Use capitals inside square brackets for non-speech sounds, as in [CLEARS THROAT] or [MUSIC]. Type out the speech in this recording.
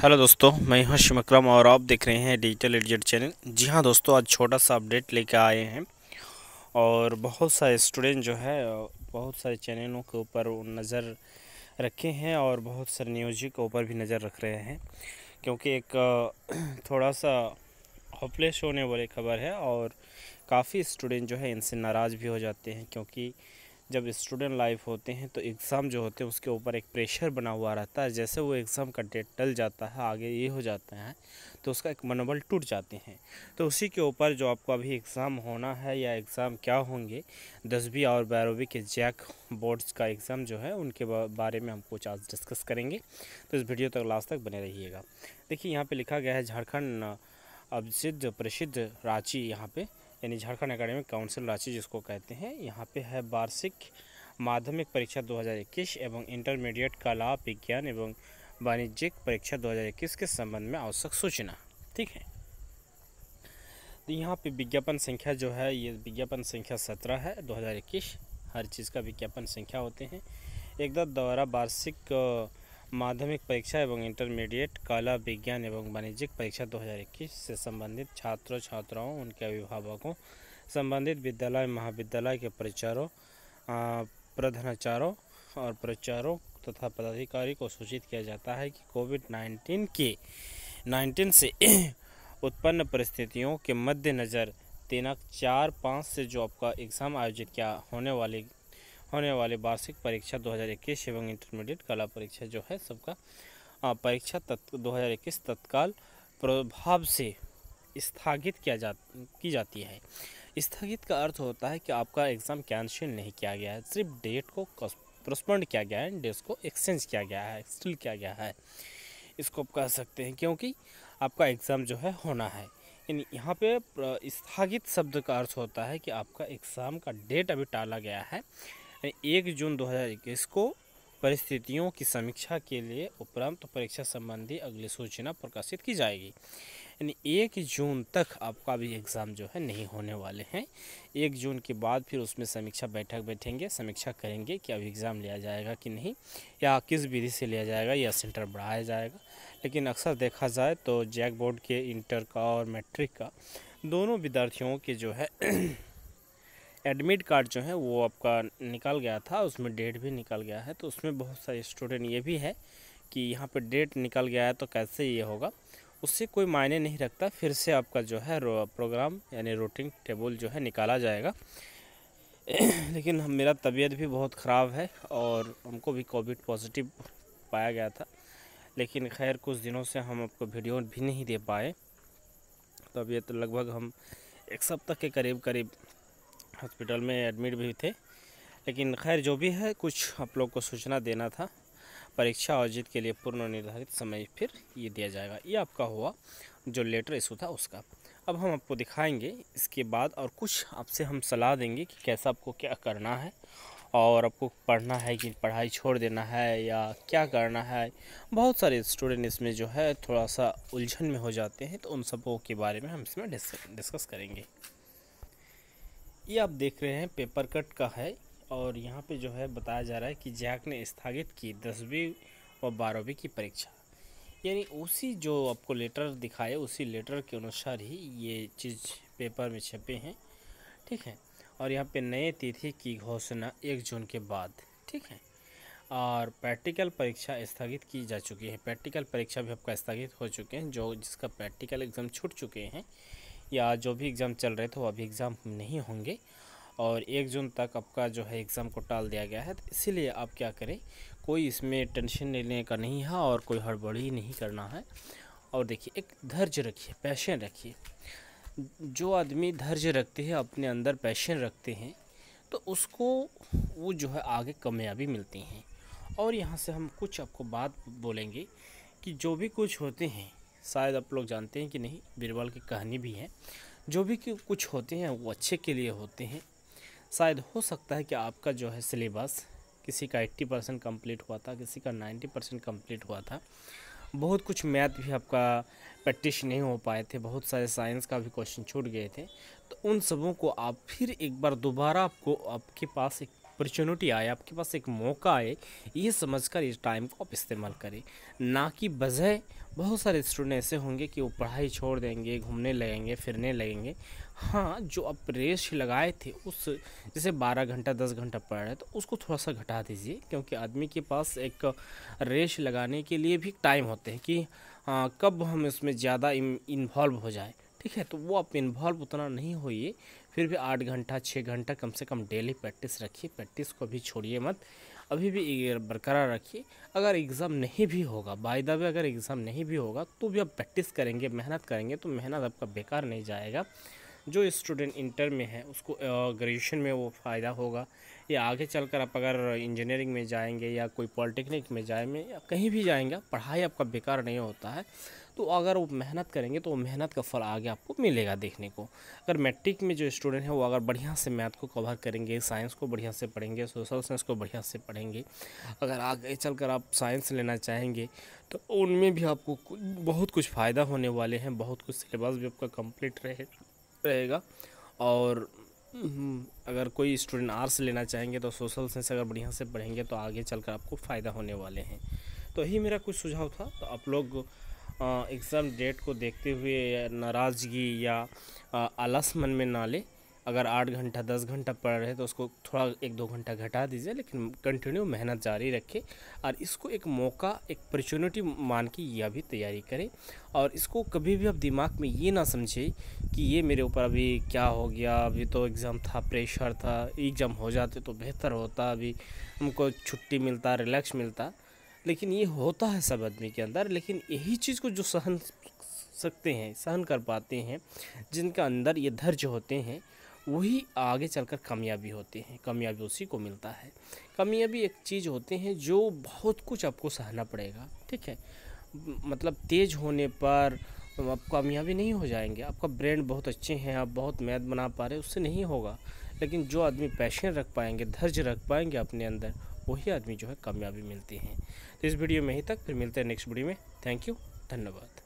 hello दोस्तों मैं हर्ष मक्रम और आप देख रहे हैं डिजिटल एडिट चैनल जी हाँ दोस्तों आज छोटा सा अपडेट लेकर आए हैं और बहुत सारे स्टूडेंट जो है बहुत सारे चैनलों के ऊपर नज़र रखे हैं और बहुत सारे न्यूज के ऊपर भी नज़र रख रहे हैं क्योंकि एक [CLEARS THROAT] थोड़ा सा होपलेस होने वाली खबर है और काफ़ी स्टूडेंट जो है इनसे नाराज़ भी हो जाते हैं क्योंकि जब स्टूडेंट लाइफ होते हैं तो एग्ज़ाम जो होते हैं उसके ऊपर एक प्रेशर बना हुआ रहता है जैसे वो एग्ज़ाम का डेट टल जाता है आगे ये हो जाता है तो उसका एक मनोबल टूट जाते हैं तो उसी के ऊपर जो आपको अभी एग्ज़ाम होना है या एग्ज़ाम क्या होंगे दसवीं और बारहवीं के जैक बोर्ड्स का एग्ज़ाम जो है उनके बारे में हम कुछ आज डिस्कस करेंगे तो इस वीडियो तक लास्ट तक बने रहिएगा देखिए यहाँ पर लिखा गया है झारखंड अब सिद्ध प्रसिद्ध रांची यहाँ पे यानी झारखंड अकेडमिक काउंसिल रांची जिसको कहते हैं यहाँ पे है वार्षिक माध्यमिक परीक्षा 2021 एवं इंटरमीडिएट कला विज्ञान एवं वाणिज्यिक परीक्षा 2021 के संबंध में आवश्यक सूचना ठीक है तो यहाँ पे विज्ञापन संख्या जो है ये विज्ञापन संख्या सत्रह है दो हर चीज़ का विज्ञापन संख्या होते हैं एकदा द्वारा वार्षिक माध्यमिक परीक्षा एवं इंटरमीडिएट कला विज्ञान एवं वाणिज्यिक परीक्षा 2021 से संबंधित छात्रों छात्राओं उनके अभिभावकों संबंधित विद्यालय महाविद्यालय के परिचारों प्रधानाचारों और प्रचारों तथा पदाधिकारी को सूचित किया जाता है कि कोविड नाइन्टीन के नाइन्टीन से [CLEARS THROAT] उत्पन्न परिस्थितियों के मद्देनज़र दिनांक चार पाँच से जो आपका एग्ज़ाम आयोजित किया होने वाली होने वाली वार्षिक परीक्षा 2021 एवं इंटरमीडिएट कला परीक्षा जो है सबका परीक्षा तत् दो तत्काल प्रभाव से स्थगित किया जा की जाती है स्थगित का अर्थ होता है कि आपका एग्ज़ाम कैंसिल नहीं किया गया है सिर्फ डेट को पोस्टपोन्ड किया गया है डेट को एक्सचेंज किया गया है एक्सटिल किया गया है इसको आप कह सकते हैं क्योंकि आपका एग्ज़ाम जो है होना है यहाँ पे स्थगित शब्द का अर्थ होता है कि आपका एग्ज़ाम का डेट अभी टाला गया है एक जून 2021 को परिस्थितियों की समीक्षा के लिए उपरांत परीक्षा संबंधी अगली सूचना प्रकाशित की जाएगी यानी एक जून तक आपका भी एग्ज़ाम जो है नहीं होने वाले हैं एक जून के बाद फिर उसमें समीक्षा बैठक बैठेंगे समीक्षा करेंगे कि अब एग्ज़ाम लिया जाएगा कि नहीं या किस विधि से लिया जाएगा या सेंटर बढ़ाया जाएगा लेकिन अक्सर देखा जाए तो जैक बोर्ड के इंटर का और मैट्रिक का दोनों विद्यार्थियों के जो है [CLEARS THROAT] एडमिट कार्ड जो है वो आपका निकल गया था उसमें डेट भी निकल गया है तो उसमें बहुत सारे स्टूडेंट ये भी है कि यहाँ पर डेट निकल गया है तो कैसे ये होगा उससे कोई मायने नहीं रखता फिर से आपका जो है प्रोग्राम यानी रूटिंग टेबल जो है निकाला जाएगा [CLEARS THROAT] लेकिन हम मेरा तबीयत भी बहुत ख़राब है और हमको भी कोविड पॉजिटिव पाया गया था लेकिन खैर कुछ दिनों से हम आपको वीडियो भी नहीं दे पाए तबीयत लगभग हम एक सप्ताह के करीब करीब हॉस्पिटल में एडमिट भी थे लेकिन खैर जो भी है कुछ आप लोग को सूचना देना था परीक्षा आयोजित के लिए पूर्व निर्धारित समय फिर ये दिया जाएगा ये आपका हुआ जो लेटर इशू था उसका अब हम आपको दिखाएंगे इसके बाद और कुछ आपसे हम सलाह देंगे कि कैसा आपको क्या करना है और आपको पढ़ना है कि पढ़ाई छोड़ देना है या क्या करना है बहुत सारे स्टूडेंट इसमें जो है थोड़ा सा उलझन में हो जाते हैं तो उन सबों के बारे में हम इसमें डिस्कस करेंगे ये आप देख रहे हैं पेपर कट का है और यहाँ पे जो है बताया जा रहा है कि जैक ने स्थगित की दसवीं और बारहवीं की परीक्षा यानी उसी जो आपको लेटर दिखाए उसी लेटर के अनुसार ही ये चीज़ पेपर में छपे हैं ठीक है और यहाँ पे नए तिथि की घोषणा एक जून के बाद ठीक है और प्रैक्टिकल परीक्षा स्थगित की जा चुकी है प्रैक्टिकल परीक्षा भी आपका स्थगित हो चुके हैं जो जिसका प्रैक्टिकल एग्ज़ाम छूट चुके हैं या जो भी एग्ज़ाम चल रहे थे वो अभी एग्ज़ाम नहीं होंगे और एक जून तक आपका जो है एग्ज़ाम को टाल दिया गया है तो इसीलिए आप क्या करें कोई इसमें टेंशन लेने का नहीं है और कोई हड़बड़ी नहीं करना है और देखिए एक धैर्य रखिए पैशन रखिए जो आदमी धैर्य रखते हैं अपने अंदर पैशन रखते हैं तो उसको वो जो है आगे कामयाबी मिलती हैं और यहाँ से हम कुछ आपको बात बोलेंगे कि जो भी कुछ होते हैं शायद आप लोग जानते हैं कि नहीं बीरबल की कहानी भी है जो भी कुछ होते हैं वो अच्छे के लिए होते हैं शायद हो सकता है कि आपका जो है सिलेबस किसी का एट्टी परसेंट कम्प्लीट हुआ था किसी का नाइन्टी परसेंट कम्प्लीट हुआ था बहुत कुछ मैथ भी आपका प्रैक्टिस नहीं हो पाए थे बहुत सारे साइंस का भी क्वेश्चन छूट गए थे तो उन सबों को आप फिर एक बार दोबारा आपको आपके पास एक अपॉर्चुनिटी आए आपके पास एक मौका आए ये समझ कर इस टाइम को आप इस्तेमाल करें ना कि बजह बहुत सारे स्टूडेंट ऐसे होंगे कि वो पढ़ाई छोड़ देंगे घूमने लगेंगे फिरने लगेंगे हाँ जो आप रेस्ट लगाए थे उस जैसे 12 घंटा 10 घंटा पढ़ रहे तो उसको थोड़ा सा घटा दीजिए क्योंकि आदमी के पास एक रेस लगाने के लिए भी टाइम होते हैं कि आ, हाँ, कब हम इसमें ज़्यादा इन्वॉल्व हो जाए ठीक है तो वो आप इन्वॉल्व उतना नहीं होइए फिर भी आठ घंटा छः घंटा कम से कम डेली प्रैक्टिस रखिए प्रैक्टिस को भी छोड़िए मत अभी भी बरकरार रखिए अगर एग्ज़ाम नहीं भी होगा बाय द वे अगर एग्ज़ाम नहीं भी होगा तो भी आप प्रैक्टिस करेंगे मेहनत करेंगे तो मेहनत आपका बेकार नहीं जाएगा जो स्टूडेंट इंटर में है उसको ग्रेजुएशन में वो फ़ायदा होगा ये आगे चलकर आप अगर इंजीनियरिंग में जाएंगे या कोई पॉलिटेक्निक में जाएंगे या कहीं भी जाएंगे पढ़ाई आपका बेकार नहीं होता है तो अगर वो मेहनत करेंगे तो वो मेहनत का फल आगे आपको मिलेगा देखने को अगर मैट्रिक में जो स्टूडेंट है वो अगर बढ़िया से मैथ को कवर करेंगे साइंस को बढ़िया से पढ़ेंगे सोशल साइंस को बढ़िया से पढ़ेंगे अगर आगे चलकर आप साइंस लेना चाहेंगे तो उनमें भी आपको बहुत कुछ फ़ायदा होने वाले हैं बहुत कुछ सिलेबस भी आपका कम्प्लीट रहे रहेगा और हम्म, अगर कोई स्टूडेंट आर्ट्स लेना चाहेंगे तो सोशल साइंस अगर बढ़िया से पढ़ेंगे तो आगे चलकर आपको फ़ायदा होने वाले हैं तो यही मेरा कुछ सुझाव था तो आप लोग एग्ज़ाम डेट को देखते हुए नाराज़गी या आलस मन में ना लें अगर आठ घंटा दस घंटा पढ़ रहे हैं तो उसको थोड़ा एक दो घंटा घटा दीजिए लेकिन कंटिन्यू मेहनत जारी रखें और इसको एक मौका एक अपॉर्चुनिटी मान के यह भी तैयारी करें और इसको कभी भी आप दिमाग में ये ना समझे कि ये मेरे ऊपर अभी क्या हो गया अभी तो एग्ज़ाम था प्रेशर था एग्ज़ाम हो जाते तो बेहतर होता अभी हमको छुट्टी मिलता रिलैक्स मिलता लेकिन ये होता है सब आदमी के अंदर लेकिन यही चीज़ को जो सहन सकते हैं सहन कर पाते हैं जिनके अंदर ये धर्ज होते हैं वही आगे चलकर कामयाबी होते हैं कामयाबी उसी को मिलता है कामयाबी एक चीज़ होते हैं जो बहुत कुछ आपको सहना पड़ेगा ठीक है मतलब तेज़ होने पर आप कामयाबी नहीं हो जाएंगे आपका ब्रेन बहुत अच्छे हैं आप बहुत मैद बना पा रहे उससे नहीं होगा लेकिन जो आदमी पैशन रख पाएंगे धर्ज रख पाएंगे अपने अंदर वही आदमी जो है कामयाबी मिलती है तो इस वीडियो में ही तक फिर मिलते हैं नेक्स्ट वीडियो में थैंक यू धन्यवाद